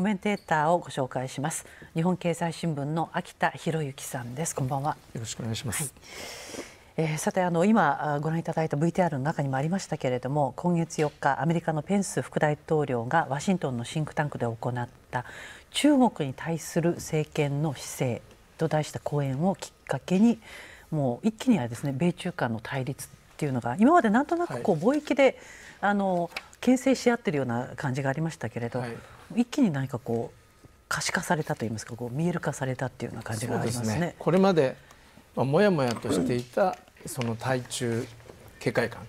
コメンテーターをご紹介します日本経済新聞の秋田博之さんですこんばんはよろしくお願いします、はいえー、さてあの今ご覧いただいた VTR の中にもありましたけれども今月4日アメリカのペンス副大統領がワシントンのシンクタンクで行った中国に対する政権の姿勢と題した講演をきっかけにもう一気にはですね米中間の対立っていうのが今までなんとなくこう貿易で、はい、あの牽制し合ってるような感じがありましたけれど、はい、一気に何かこう可視化されたといいますかこう見える化されたっていうような感じがありますね。すねこれまであ、もやもやとしていたその対中警戒感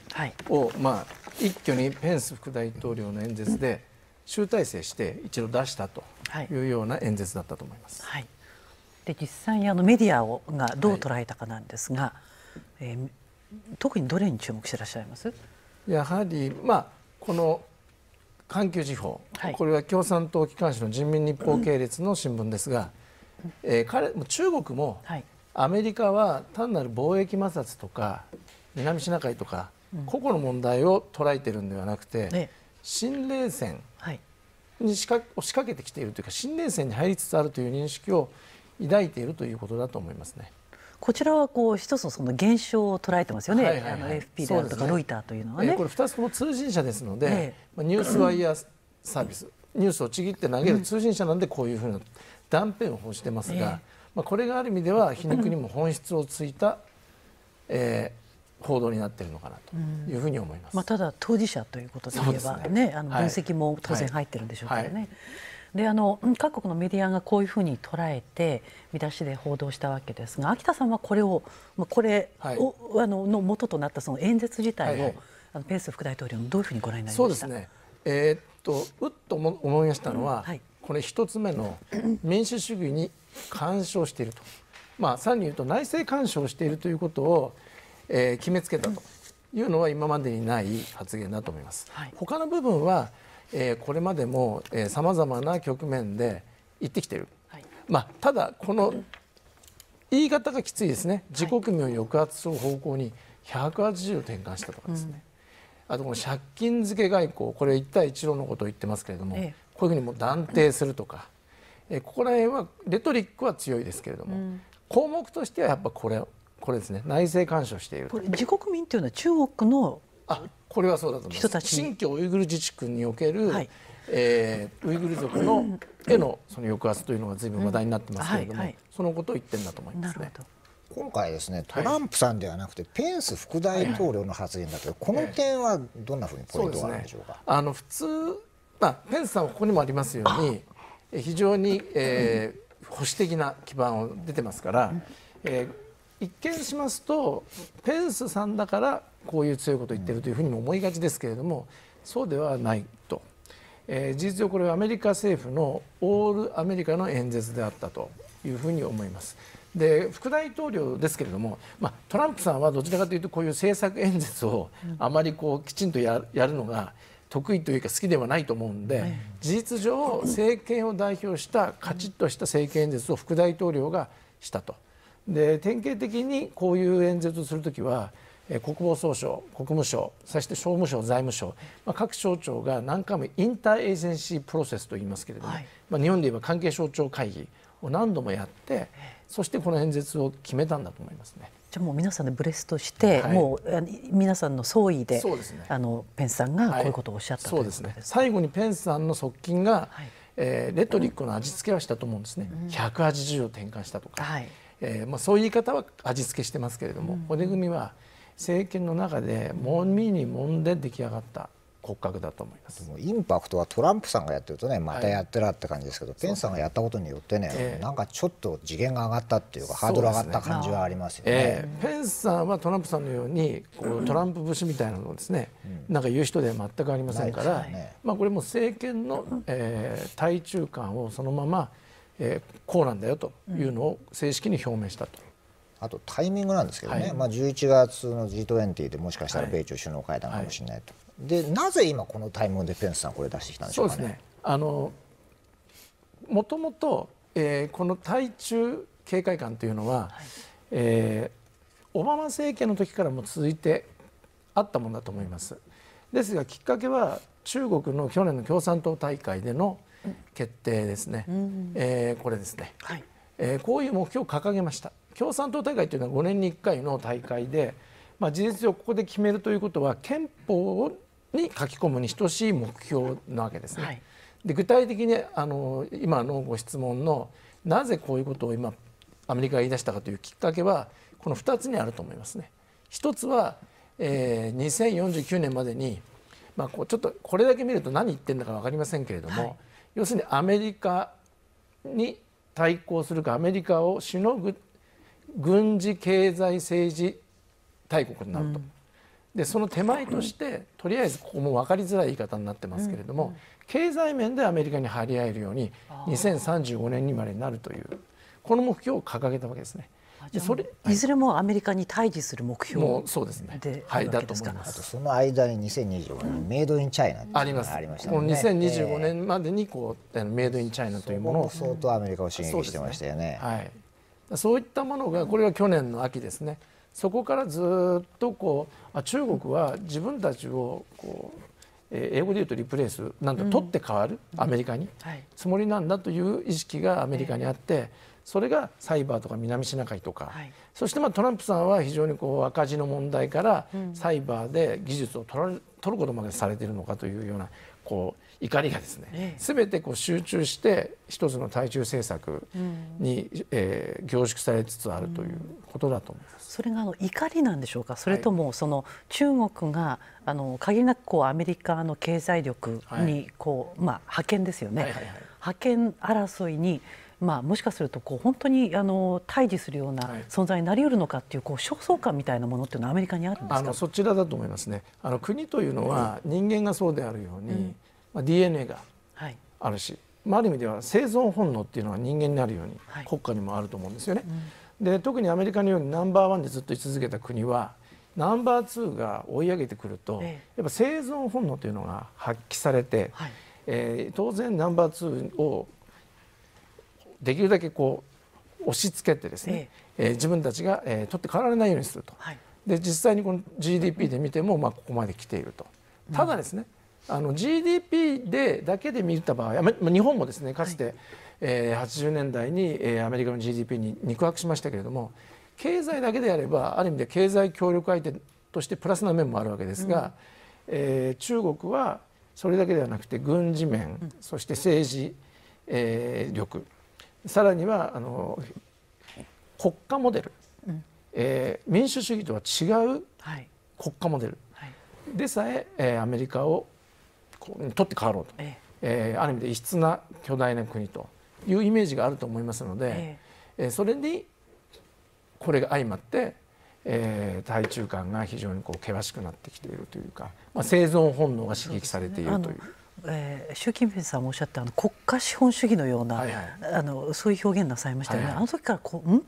を、はい、まあ、一挙にペンス副大統領の演説で集大成して一度出したというような演説だったと思います。はい、で実際にあのメディアをがどう捉えたかなんですが、はい、えー、特にどれに注目していらっしゃいますやはり、まあ、この環球時報、はい、これは共産党機関紙の人民日報系列の新聞ですが、うん、えー、彼中国もアメリカは単なる貿易摩擦とか南シナ海とか、個々の問題を捉えているのではなくて、ね、新冷戦に仕掛,、を仕掛けてきているというか新冷戦に入りつつあるという認識を抱いているということだと思いますね。こちらはこう一つのその現象を捉えてますよね、はいはいはい、あの f p であるとか、ロイターというのはね。これ2つとも通信社ですので、ええ、ニュースワイヤーサービス、ニュースをちぎって投げる通信社なんでこういうふうな断片を欲してますが、え、まあ、これがある意味では皮肉にも本質をついた、えー、報道になってるのかなというふうに思います。うん、まあただ当事者ということで言えばね、ねあの分析も当然入ってるんでしょうからね。はいはいであの各国のメディアがこういうふうに捉えて見出しで報道したわけですが秋田さんはこれをこれを、はい、あのの元となったその演説自体を、はいあのペンス副大統領のどういうふうにご覧になりましたそうですね、えー、っとうっと思い出したのは、うんはい、これ一つ目の民主主義に干渉していると、まあ、さらに言うと内政干渉しているということを、えー、決めつけたと。いうのは今までにない発言だと思います、はい、他の部分はえー、これまでもさまざまな局面で言ってきている、はい、まあ、ただ、この言い方がきついですね自国民を抑圧する方向に180度転換したとかですね、あとこの借金付け外交これ一帯一路のことを言ってますけれども、ええ、こういうふうにも断定するとか、えここら辺はレトリックは強いですけれども、うん、項目としてはやっぱこれこれですね内政干渉しているこれ自国民というのは中国のあこれはそうだと思います新疆ウイグル自治区における、はい、えー、ウイグル族のへのその抑圧というのが随分話題になってますけれども、うんはいはい、そのことを言ってんだと思いますね。今回ですねトランプさんではなくて、はい、ペンス副大統領の発言だけど、この点はどんなふうにポイントがあるんでしょうか。うね、あの普通、まあ、ペンスさんはここにもありますように非常に、えー、保守的な基盤を出てますから、えー、一見しますとペンスさんだからこういう強いことを言ってるというふうにも思いがちですけれどもそうではないと、えー、事実上これはアメリカ政府のオールアメリカの演説であったというふうに思います。で副大統領ですけれども、まあ、トランプさんはどちらかというとこういう政策演説をあまりこうきちんとやるのが得意というか好きではないと思うんで、事実上政権を代表したカチッとした政権演説を副大統領がしたと。で典型的にこういう演説をする時は国防総省、国務省、そして商務省、財務省、まあ、各省庁が何回もインターエージェンシープロセスといいますけれども、はい、まあ、日本で言えば関係省庁会議を何度もやって、そしてこの演説を決めたんだと思いますね。じゃあもう皆さんでブレストして、はい、もう皆さんの総意で、そうですね、あのペンさんがこういうことをおっしゃった、そうですね。最後にペンスさんの側近が、はい、えー、レトリックの味付けはしたと思うんですね。うん、180度転換したとか、はい、えー、まあそういう言い方は味付けしてますけれども、うん、骨組みは。政権の中でもみにもんで出来上がった骨格だと思いますインパクトはトランプさんがやってるとねまたやってらって感じですけど、はい、ペンさんがやったことによってね、えー、なんかちょっと次元が上がったっていうかハードル上がった感じはありますよね、えー、ペンさんはトランプさんのようにこうトランプ節みたいなのをですね、うん、なんか言う人では全くありませんから、ね、まあ、これも政権の、えー、対中感をそのまま、えー、こうなんだよというのを正式に表明したと。あとタイミングなんですけどね、はい、まあ、11月の G20 でもしかしたら米中首脳会談かもしれないと、はいはい、でなぜ今このタイミングでペンスさんこれ出してきたんでしょうかね。ねあのもともと、えー、この対中警戒感というのは、はい、えー、オバマ政権の時からも続いてあったものだと思いますですがきっかけは中国の去年の共産党大会での決定ですね、うん、えー、これですね、はい、えー、こういう目標を掲げました共産党大会というのは5年に1回の大会で、まあ、事実上ここで決めるということは憲法に書き込むに等しい目標なわけですね。はい、で具体的にあの今のご質問のなぜこういうことを今アメリカが言い出したかというきっかけはこの2つにあると思いますね。一つは、えー、2049年までに、まあ、こうちょっとこれだけ見ると何言ってるんだか分かりませんけれども、はい、要するにアメリカに対抗するかアメリカをしのぐ軍事経済政治大国になると、うん、でその手前としてとりあえずここも分かりづらい言い方になってますけれども、うんうん、経済面でアメリカに張り合えるように2035年にまでなるというこの目標を掲げたわけですね。それいずれもアメリカに対峙する目標もそうですね。ではいだと思います。あとその間に2025年メイドインチャイナあります。ありました、ね、この2025年までにこうメイドインチャイナというものを相当アメリカを刺激してましたよね。はい。そういったものがこれは去年の秋ですねそこからずっとこうあ中国は自分たちをこう英語で言うとリプレイスなんだ、取って変わるアメリカに、はい、つもりなんだという意識がアメリカにあって、それがサイバーとか南シナ海とか、はい、そしてまあトランプさんは非常にこう赤字の問題からサイバーで技術を取られ取ることまでされているのかというようなこう怒りがですね、全てこう集中して一つの対中政策に、うん、えー、凝縮されつつあるということだと思います。それがあの怒りなんでしょうか。それともその中国があの限りなくこうアメリカの経済力にこう、はい、まあ派遣ですよね。はいはいはい、派遣争いに。まあ、もしかするとこう本当にあの対峙するような存在になりうるのかっていうこう焦燥感みたいなものっていうのはアメリカにあるんですかあのそちらだと思いますねあの国というのは人間がそうであるように、うん、まあ、DNA があるし、はいまあ、ある意味では生存本能っていうのは人間になるように国家にもあると思うんですよね。うん、で特にアメリカのようにナンバーワンでずっと居続けた国はナンバーツーが追い上げてくると、ええ、やっぱ生存本能というのが発揮されて、はい、えー、当然ナンバーツーをできるだけこう押し付けてですね、えええー、自分たちが、えー、取って代わられないようにすると、はい、で実際にこの GDP で見ても、まあ、ここまで来ているとただですね、うんあの GDP でだけで見た場合日本もですねかつて、はい、えー、80年代に、えー、アメリカの GDP に肉薄しましたけれども経済だけでやればある意味で経済協力相手としてプラスな面もあるわけですが、うん、えー、中国はそれだけではなくて軍事面、うん、そして政治、えー、力さらにはあの国家モデル、うん、えー、民主主義とは違う国家モデル、はい、でさええー、アメリカを取って変わろうと、ええある意味で異質な巨大な国というイメージがあると思いますので、ええそれにこれが相まって、えー、対中間が非常にこう険しくなってきているというか、まあ、生存本能が刺激されているという。えー、習近平さんもおっしゃったあの国家資本主義のような、はいはい、あのそういう表現なさいましたよね、はいはい、あの時からこう「ん?」、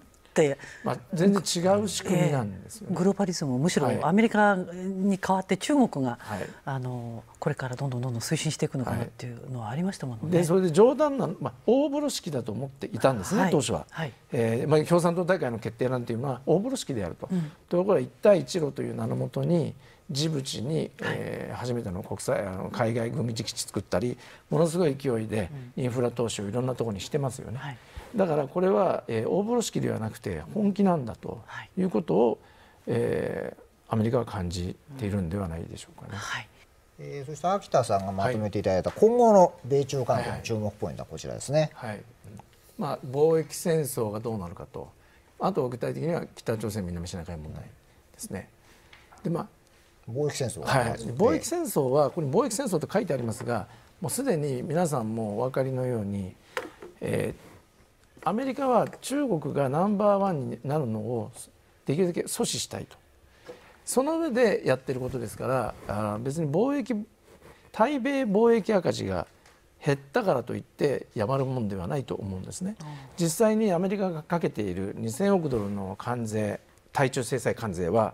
まあ、全然違う仕組みなんですよね、えー、グローバリズムむしろアメリカに代わって中国が、はい、あのこれからどんどんどんどん推進していくのかなっていうのはありましたもんね。はい、でそれで冗談な、まあ、大風呂敷だと思っていたんですね、はい、当初は、はいえーまあ。共産党大会の決定なんていうのは大風呂敷であると。うん、ところが一帯一路という名のもとに、ジブチに、えー、初めての国際あの海外軍事基地作ったりものすごい勢いでインフラ投資をいろんなところにしてますよね。はいだからこれは、えー、大風呂敷ではなくて本気なんだということを、はい、えー、アメリカは感じているんではないでしょうかね。うん、はいえー、そして秋田さんがまとめていただいた今後の米中関係の注目ポイントはこちらですね、はい、はい、まあ、貿易戦争がどうなるかとあと具体的には北朝鮮南シナ海問題ですね。でまあ貿易戦争はい、貿易戦争はこれ貿易戦争と書いてありますがもうすでに皆さんもお分かりのように、えー、アメリカは中国がナンバーワンになるのをできるだけ阻止したいとその上でやってることですからあ別に貿易対米貿易赤字が減ったからといってやまるもんではないと思うんですね、実際にアメリカがかけている2000億ドルの関税対中制裁関税は、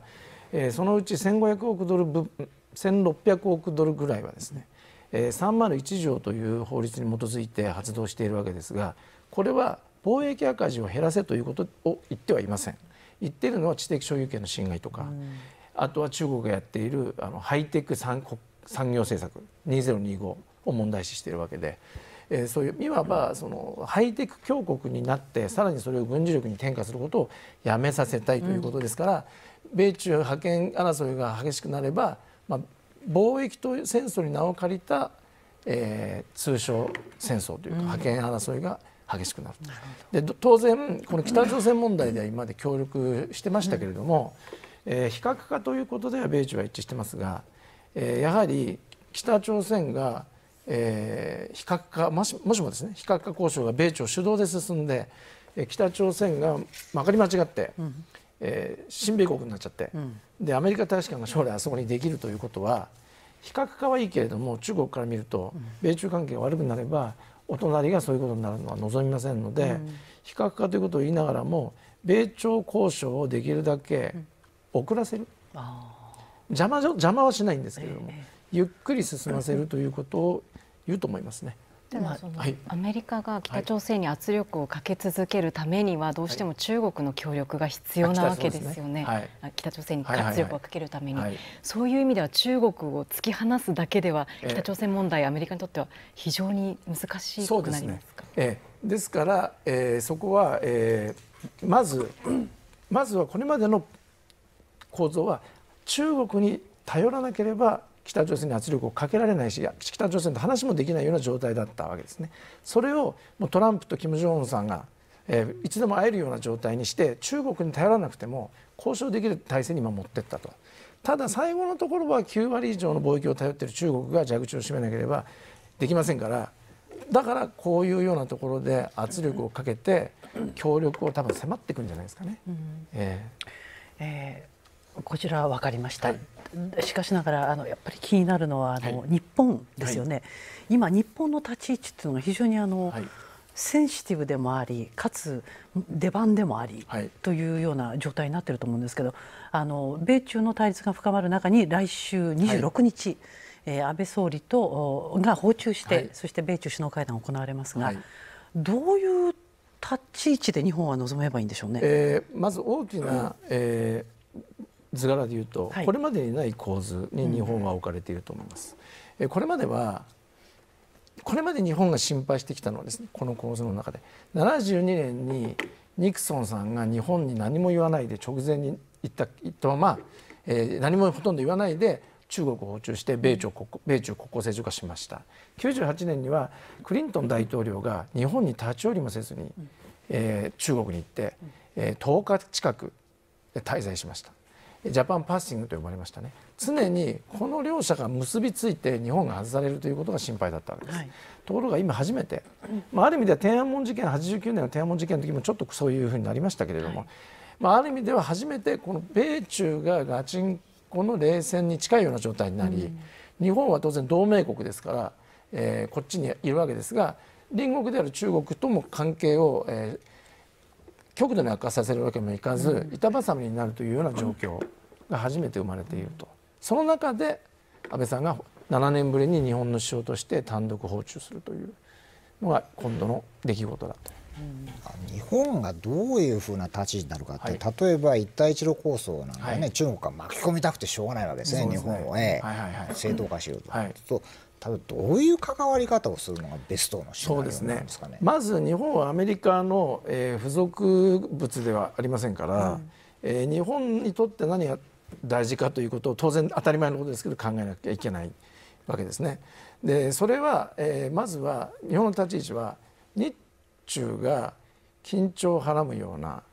えー、そのうち1500億ドル分1600億ドルぐらいはですね、えー、301条という法律に基づいて発動しているわけですがこれは貿易赤字を減らせということを言ってはいません言ってるのは知的所有権の侵害とか、うん、あとは中国がやっているあのハイテク産業政策2025を問題視しているわけで。えー、そういういわばそのハイテク強国になってさらにそれを軍事力に転嫁することをやめさせたいということですから、米中覇権争いが激しくなれば、まあ、貿易と戦争に名を借りた、え通商戦争というか覇権争いが激しくなるで当然この北朝鮮問題では今まで協力してましたけれども、えー、非核化ということでは米中は一致してますが、えー、やはり北朝鮮が、えー、非核化もしもですね非核化交渉が米朝主導で進んで北朝鮮がまかり間違って、うん、えー、新米国になっちゃって、うん、でアメリカ大使館が将来あそこにできるということは非核化はいいけれども中国から見ると米中関係が悪くなればお隣がそういうことになるのは望みませんので、非核化ということを言いながらも米朝交渉をできるだけ遅らせる、邪魔邪魔はしないんですけれども、ゆっくり進ませるということを言うと思いますね。ではその、アメリカが北朝鮮に圧力をかけ続けるためにはどうしても中国の協力が必要なわけですよね、はい、北朝鮮に圧力をかけるために、そういう意味では中国を突き放すだけでは北朝鮮問題、アメリカにとっては非常に難しくなりますかです、ねえですから、えー、そこは、えー、まずまずはこれまでの構造は中国に頼らなければ北朝鮮に圧力をかけられないし北朝鮮と話もできないような状態だったわけですね。それをもうトランプと金正恩さんが、えー、いつでも会えるような状態にして中国に頼らなくても交渉できる体制に今持っていったと。ただ最後のところは9割以上の貿易を頼っている中国が蛇口を閉めなければできませんからだからこういうようなところで圧力をかけて協力を多分迫っていくんじゃないですかね。えーえーこちらは分かりました、はい、しかしながらあのやっぱり気になるのはあの、はい、日本ですよね、はい、今日本の立ち位置っていうのが非常にあの、センシティブでもありかつ出番でもあり、というような状態になってると思うんですけどあの米中の対立が深まる中に来週26日、えー、安倍総理とが訪中して、そして米中首脳会談が行われますが、どういう立ち位置で日本は臨めばいいんでしょうね。えー、まず大きな、えー図柄でいうと、これまでにない構図に日本は置かれていると思います。えこれまではこれまで日本が心配してきたのはですねこの構図の中で72年にニクソンさんが日本に何も言わないで直前に言った言ったまま、えー、何もほとんど言わないで中国を訪中して米中国米中国交正常化しました98年にはクリントン大統領が日本に立ち寄りもせずに、えー、中国に行って、えー、10日近く滞在しましたジャパンパッシングと呼ばれましたね常にこの両者が結びついて日本が外されるということが心配だったわけです、はい、ところが今初めて、まあ、ある意味では天安門事件89年の天安門事件の時もちょっとそういうふうになりましたけれども、はい、まあ、ある意味では初めてこの米中がガチンコの冷戦に近いような状態になり、うん、日本は当然同盟国ですから、えー、こっちにいるわけですが隣国である中国とも関係を、えー、極度に悪化させるわけにもいかず板挟みになるというような状況が初めて生まれているとその中で安倍さんが7年ぶりに日本の首相として単独訪中するというのが今度の出来事だと。日本がどういうふうな立ち位置になるかって、はい、例えば一帯一路構想なんかね、はい、中国が巻き込みたくてしょうがないわけですね、すね日本をね、はいはいはい、正当化しようと。はい、と例えどういう関わり方をするのがベストのシナリオなんですかね、ね、まず日本はアメリカの、えー、付属物ではありませんから、うん、えー、日本にとって何が大事かということを当然当たり前のことですけど考えなきゃいけないわけですね。でそれは、えー、まずは日本の立ち位置は日中が緊張をはらむような、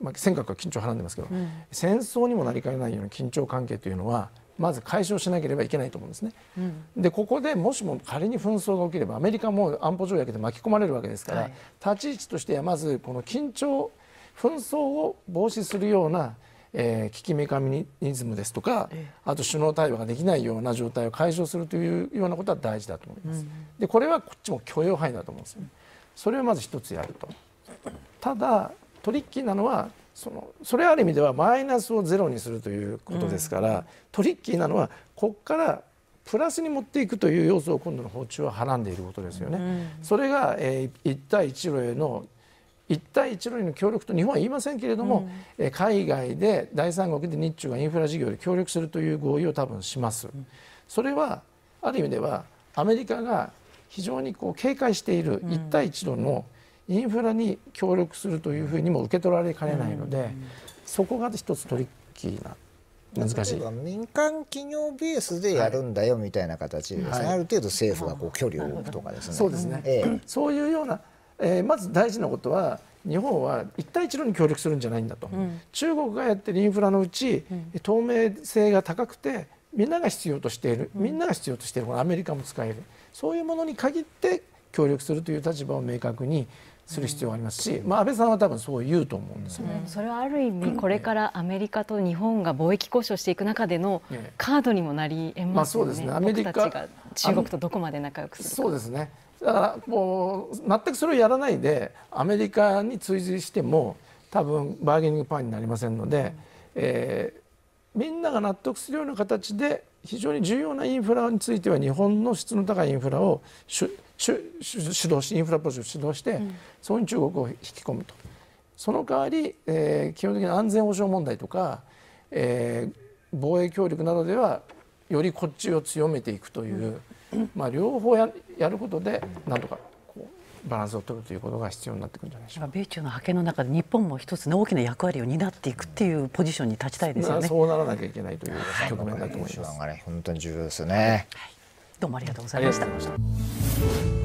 まあ、尖閣は緊張をはらんでますけど、うん、戦争にもなりかねないような緊張関係というのはまず解消しなければいけないと思うんですね。うん、でここでもしも仮に紛争が起きればアメリカも安保条約で巻き込まれるわけですから、はい、立ち位置としてはまずこの緊張紛争を防止するような、えー、危機メカニズムですとか、えー、あと首脳対話ができないような状態を解消するというようなことは大事だと思います。うん、でこれはこっちも許容範囲だと思うんですよ、ね。それをまず一つやると。ただトリッキーなのはそのそれある意味ではマイナスをゼロにするということですから、うん、トリッキーなのはここからプラスに持っていくという要素を今度の訪中ははらんでいることですよね。うん、それが、えー、一帯一路への一帯一路への協力と日本は言いませんけれども、うん、海外で第三国で日中がインフラ事業で協力するという合意を多分します。それはある意味ではアメリカが非常にこう警戒している一帯一路のインフラに協力するというふうにも受け取られかねないので、そこが一つトリッキーな難しい民間企業ベースでやるんだよみたいな形ですね、はい、ある程度政府がこう距離を置くとかですね。そうですね、ええ、そういうような、えー、まず大事なことは日本は一帯一路に協力するんじゃないんだと、うん、中国がやってるインフラのうち、透明性が高くてみんなが必要としている、みんなが必要としているアメリカも使えるそういうものに限って協力するという立場を明確にする必要がありますし、まあ、安倍さんは多分そう言うと思うんですよね、それはある意味これからアメリカと日本が貿易交渉していく中でのカードにもなりえますよね,、あ、そうですねアメリカが中国とどこまで仲良くするそうですねだからもう全くそれをやらないでアメリカに追随しても多分バーゲニングパンになりませんので、うん、えー、みんなが納得するような形で非常に重要なインフラについては日本の質の高いインフラを主導しインフラプロジェクトを主導して、うん、そこに中国を引き込むとその代わり、えー、基本的な安全保障問題とか、えー、防衛協力などではよりこっちを強めていくという、うん、まあ、両方やることでなんとかバランスを取るということが必要になってくるんじゃないでしか米中の覇権の中で日本も一つの大きな役割を担っていくっていうポジションに立ちたいですよね。そうならなきゃいけないという局面だと思います。はい、本当に重要ですね。はいどうもありがとうございました。